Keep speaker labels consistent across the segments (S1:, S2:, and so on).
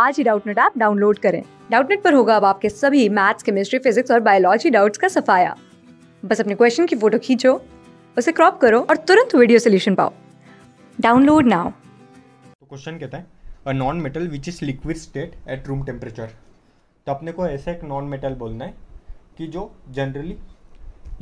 S1: आज ही Doubtnut app download करें डाउटनेट पर होगा अब आपके सभी मैथ्स केमिस्ट्री फिजिक्स और बायोलॉजी डाउट्स का सफाया बस अपने क्वेश्चन की फोटो खींचो उसे क्रॉप करो और तुरंत वीडियो सोल्यूशन पाओ डाउनलोड नाउ तो
S2: क्वेश्चन कहता है a non metal which is liquid state at room temperature तो अपने को ऐसा एक नॉन मेटल बोलना है कि जो जनरली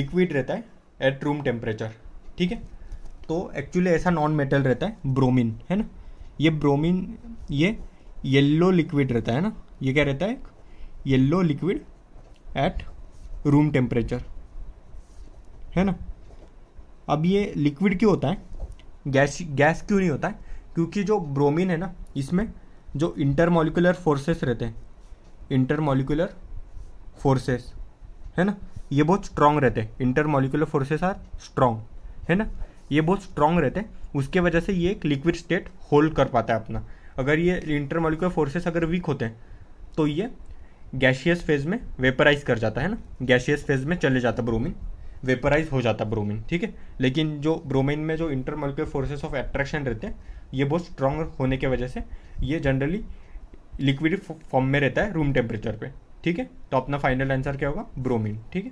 S2: लिक्विड रहता है एट रूम टेम्परेचर ठीक है तो एक्चुअली ऐसा नॉन मेटल रहता है ब्रोमीन है ना ये ब्रोमीन ये येल्लो लिक्विड रहता है ना ये क्या रहता है एक yellow liquid at room temperature है ना अब ये लिक्विड क्यों होता है गैस गैस क्यों नहीं होता है क्योंकि जो ब्रोमीन है ना इसमें जो इंटरमोलिकुलर फोर्सेस रहते हैं इंटरमोलिकुलर फोर्सेस है ना ये बहुत स्ट्रांग रहते हैं इंटरमोलिकुलर फोर्सेस आर स्ट्रांग है ना ये बहुत स्ट्रांग रहते हैं उसके वजह से ये एक लिक्विड स्टेट होल्ड कर पाता है अपना अगर ये इंटरमोलिकुलर फोर्सेस अगर वीक होते हैं तो ये गैशियस फेज में वेपराइज कर जाता है ना गैशियस फेज में चले जाता ब्रोमीन वेपराइज हो जाता ब्रोमीन ठीक है लेकिन जो ब्रोमीन में जो इंटरमोलिकुलर फोर्सेस ऑफ एट्रैक्शन रहते हैं ये बहुत स्ट्रांग होने की वजह से ये जनरली लिक्विड फॉर्म में रहता है रूम टेम्परेचर पर ठीक है तो अपना फाइनल आंसर क्या होगा ब्रोमिन ठीक है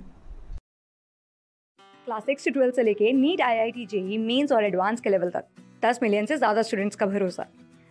S1: क्लास सिक्स ट्वेल्थ से लेके NEET I I T JEE Mains और एडवांस के लेवल तक दस मिलियन से ज़्यादा स्टूडेंट्स का भरोसा